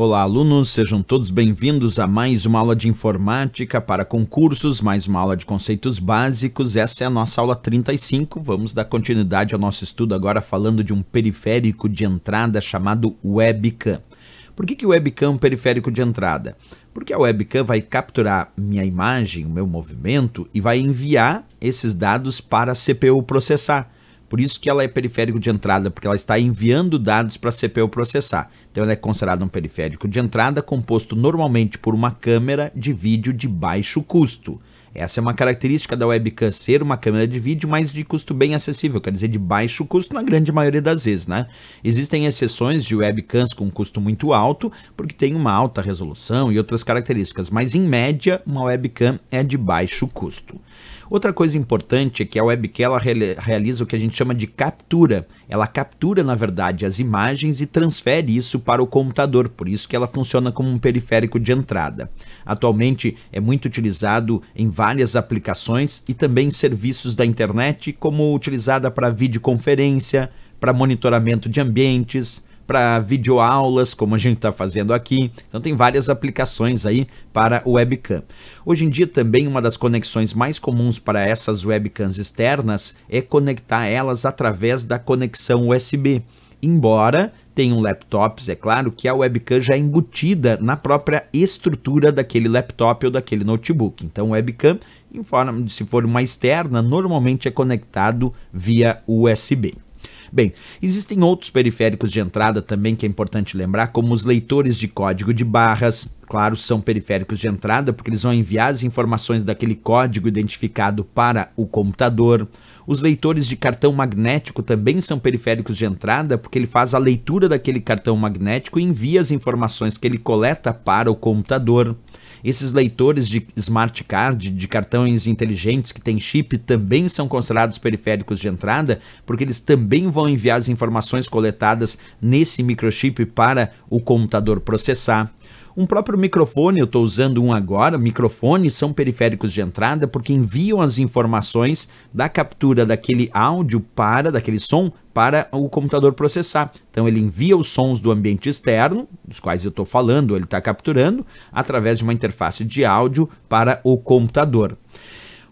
Olá, alunos, sejam todos bem-vindos a mais uma aula de informática para concursos, mais uma aula de conceitos básicos. Essa é a nossa aula 35. Vamos dar continuidade ao nosso estudo agora falando de um periférico de entrada chamado webcam. Por que, que o webcam é um periférico de entrada? Porque a webcam vai capturar minha imagem, o meu movimento e vai enviar esses dados para a CPU processar. Por isso que ela é periférico de entrada, porque ela está enviando dados para a CPU processar. Então ela é considerada um periférico de entrada composto normalmente por uma câmera de vídeo de baixo custo. Essa é uma característica da webcam ser uma câmera de vídeo, mas de custo bem acessível, quer dizer, de baixo custo na grande maioria das vezes, né? Existem exceções de webcams com custo muito alto, porque tem uma alta resolução e outras características, mas em média, uma webcam é de baixo custo. Outra coisa importante é que a webcam ela realiza o que a gente chama de captura. Ela captura, na verdade, as imagens e transfere isso para o computador, por isso que ela funciona como um periférico de entrada. Atualmente é muito utilizado em várias aplicações e também serviços da internet, como utilizada para videoconferência, para monitoramento de ambientes, para videoaulas, como a gente está fazendo aqui. Então tem várias aplicações aí para o webcam. Hoje em dia também uma das conexões mais comuns para essas webcams externas é conectar elas através da conexão USB. Embora tenham laptops, é claro que a webcam já é embutida na própria estrutura daquele laptop ou daquele notebook. Então, webcam, forma, se for uma externa, normalmente é conectado via USB. Bem, existem outros periféricos de entrada também que é importante lembrar, como os leitores de código de barras, claro, são periféricos de entrada, porque eles vão enviar as informações daquele código identificado para o computador. Os leitores de cartão magnético também são periféricos de entrada, porque ele faz a leitura daquele cartão magnético e envia as informações que ele coleta para o computador. Esses leitores de smart card, de cartões inteligentes que têm chip, também são considerados periféricos de entrada, porque eles também vão enviar as informações coletadas nesse microchip para o computador processar. Um próprio microfone, eu estou usando um agora, microfones são periféricos de entrada porque enviam as informações da captura daquele áudio para, daquele som, para o computador processar. Então ele envia os sons do ambiente externo, dos quais eu estou falando, ele está capturando, através de uma interface de áudio para o computador.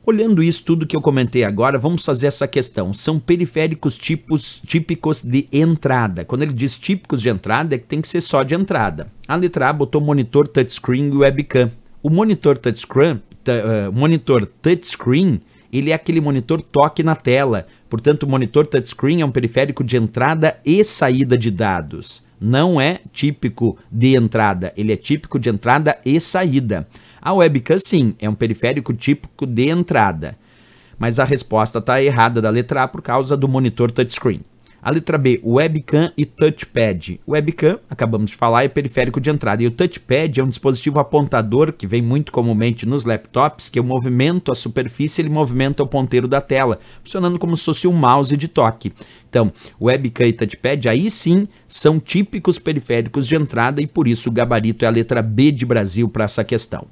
Olhando isso tudo que eu comentei agora, vamos fazer essa questão. São periféricos tipos típicos de entrada. Quando ele diz típicos de entrada, é que tem que ser só de entrada. A letra A botou monitor touchscreen e webcam. O monitor touchscreen, uh, monitor touchscreen, ele é aquele monitor toque na tela. Portanto, o monitor touchscreen é um periférico de entrada e saída de dados. Não é típico de entrada, ele é típico de entrada e saída. A webcam, sim, é um periférico típico de entrada. Mas a resposta está errada da letra A por causa do monitor touchscreen. A letra B, webcam e touchpad. Webcam, acabamos de falar, é periférico de entrada. E o touchpad é um dispositivo apontador que vem muito comumente nos laptops, que o movimento, a superfície, ele movimenta o ponteiro da tela, funcionando como se fosse um mouse de toque. Então, webcam e touchpad, aí sim, são típicos periféricos de entrada e por isso o gabarito é a letra B de Brasil para essa questão.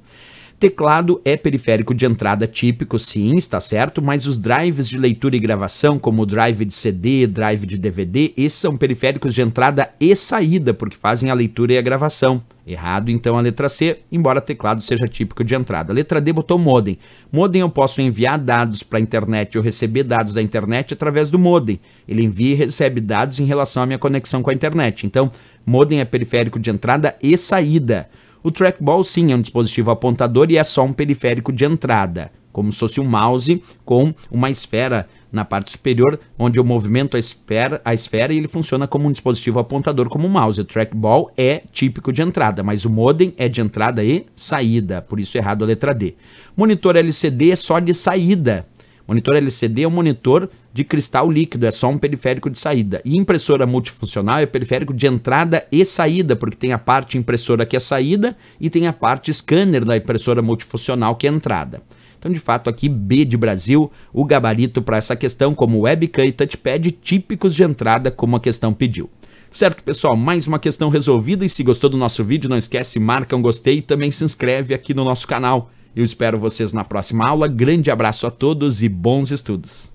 Teclado é periférico de entrada típico, sim, está certo, mas os drives de leitura e gravação, como o drive de CD, drive de DVD, esses são periféricos de entrada e saída, porque fazem a leitura e a gravação. Errado então a letra C, embora teclado seja típico de entrada. A letra D botou modem. Modem eu posso enviar dados para a internet ou receber dados da internet através do modem. Ele envia e recebe dados em relação à minha conexão com a internet. Então, modem é periférico de entrada e saída. O trackball sim é um dispositivo apontador e é só um periférico de entrada, como se fosse um mouse com uma esfera na parte superior, onde eu movimento a esfera, a esfera e ele funciona como um dispositivo apontador, como um mouse. O trackball é típico de entrada, mas o modem é de entrada e saída, por isso é errado a letra D. Monitor LCD é só de saída. Monitor LCD é um monitor de cristal líquido, é só um periférico de saída. E impressora multifuncional é periférico de entrada e saída, porque tem a parte impressora que é saída e tem a parte scanner da impressora multifuncional que é entrada. Então, de fato, aqui B de Brasil, o gabarito para essa questão, como webcam e touchpad típicos de entrada, como a questão pediu. Certo, pessoal? Mais uma questão resolvida e se gostou do nosso vídeo, não esquece, marca um gostei e também se inscreve aqui no nosso canal. Eu espero vocês na próxima aula. Grande abraço a todos e bons estudos!